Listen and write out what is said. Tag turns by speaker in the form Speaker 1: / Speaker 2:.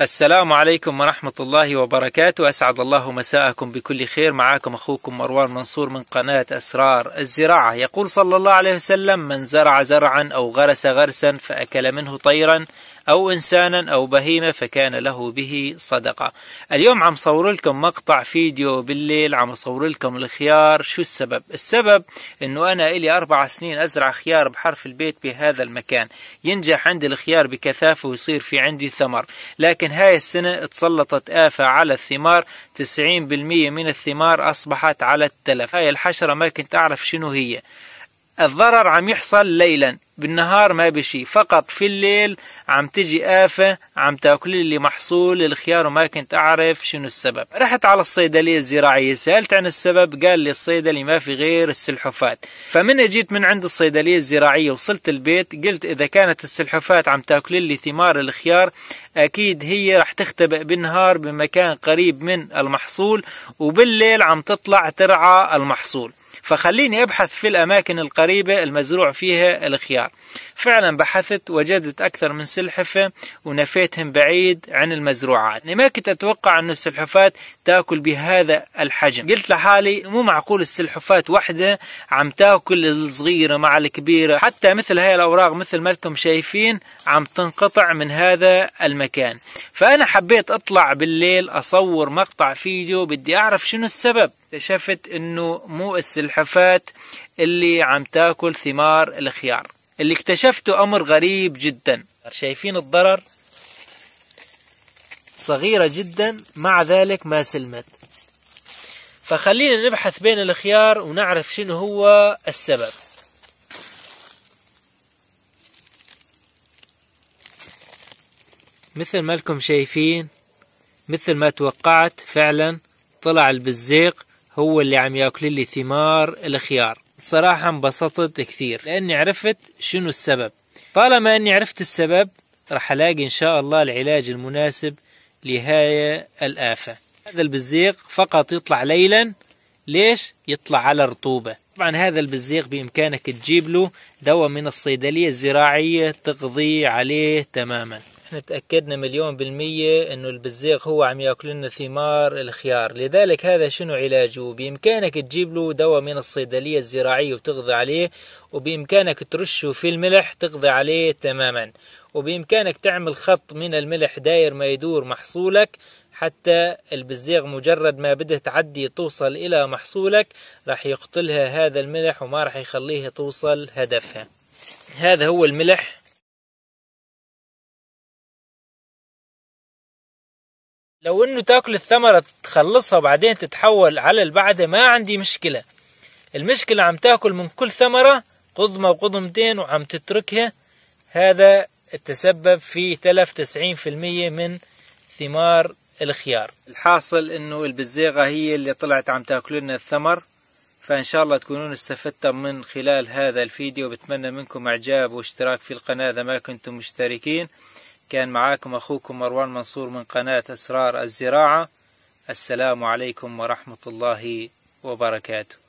Speaker 1: السلام عليكم ورحمة الله وبركاته أسعد الله مساءكم بكل خير معكم أخوكم مروان منصور من قناة أسرار الزراعة يقول صلى الله عليه وسلم من زرع زرعا أو غرس غرسا فأكل منه طيرا أو إنسانا أو بهيمة فكان له به صدقة اليوم عم صور لكم مقطع فيديو بالليل عم صور لكم الخيار شو السبب السبب أنه أنا إلي أربع سنين أزرع خيار بحرف البيت بهذا المكان ينجح عندي الخيار بكثافة ويصير في عندي ثمر لكن هاي السنة تسلطت آفة على الثمار 90% من الثمار أصبحت على التلف هاي الحشرة ما كنت أعرف شنو هي الضرر عم يحصل ليلا بالنهار ما بشي فقط في الليل عم تجي آفة عم تاكل لي محصول الخيار وما كنت أعرف شنو السبب رحت على الصيدلية الزراعية سألت عن السبب قال لي الصيدلي ما في غير السلحفات فمن أجيت من عند الصيدلية الزراعية وصلت البيت قلت إذا كانت السلحفات عم تاكل لي ثمار الخيار أكيد هي رح تختبئ بالنهار بمكان قريب من المحصول وبالليل عم تطلع ترعى المحصول فخليني أبحث في الأماكن القريبة المزروع فيها الخيار فعلا بحثت وجدت أكثر من سلحفة ونفيتهم بعيد عن المزروعات يعني ما كنت أتوقع أن السلحفات تأكل بهذا الحجم قلت لحالي مو معقول السلحفات وحدة عم تأكل الصغيرة مع الكبيرة حتى مثل هاي الأوراق مثل ما انتم شايفين عم تنقطع من هذا المكان فأنا حبيت أطلع بالليل أصور مقطع فيديو بدي أعرف شنو السبب اكتشفت أنه مو السلحفات الحفاة اللي عم تاكل ثمار الخيار اللي اكتشفته أمر غريب جدا شايفين الضرر صغيرة جدا مع ذلك ما سلمت فخلينا نبحث بين الخيار ونعرف شنو هو السبب مثل ما لكم شايفين مثل ما توقعت فعلا طلع البزيق هو اللي عم ياكل لي ثمار الخيار الصراحة انبسطت كثير لأني عرفت شنو السبب طالما أني عرفت السبب راح ألاقي إن شاء الله العلاج المناسب لهاي الآفة هذا البزيق فقط يطلع ليلا ليش يطلع على رطوبة طبعا هذا البزيق بإمكانك تجيب له دواء من الصيدلية الزراعية تقضي عليه تماما احنا تأكدنا مليون بالمية انه البزيق هو عم ياكل لنا ثمار الخيار لذلك هذا شنو علاجه بامكانك تجيب له دواء من الصيدلية الزراعية وتقضي عليه وبامكانك ترشه في الملح تقضي عليه تماما وبامكانك تعمل خط من الملح داير ما يدور محصولك حتى البزيغ مجرد ما بدها تعدي توصل إلى محصولك راح يقتلها هذا الملح وما راح يخليها توصل هدفها هذا هو الملح لو انه تاكل الثمرة تخلصها وبعدين تتحول على البعدة ما عندي مشكلة المشكلة عم تاكل من كل ثمرة قضمة وقضمتين وعم تتركها هذا تسبب في تلف تسعين في المية من ثمار الخيار الحاصل انه البزيغة هي اللي طلعت عم تاكل لنا الثمر فان شاء الله تكونون استفدتم من خلال هذا الفيديو بتمنى منكم اعجاب واشتراك في القناة اذا ما كنتم مشتركين كان معاكم أخوكم مروان منصور من قناة أسرار الزراعة السلام عليكم ورحمة الله وبركاته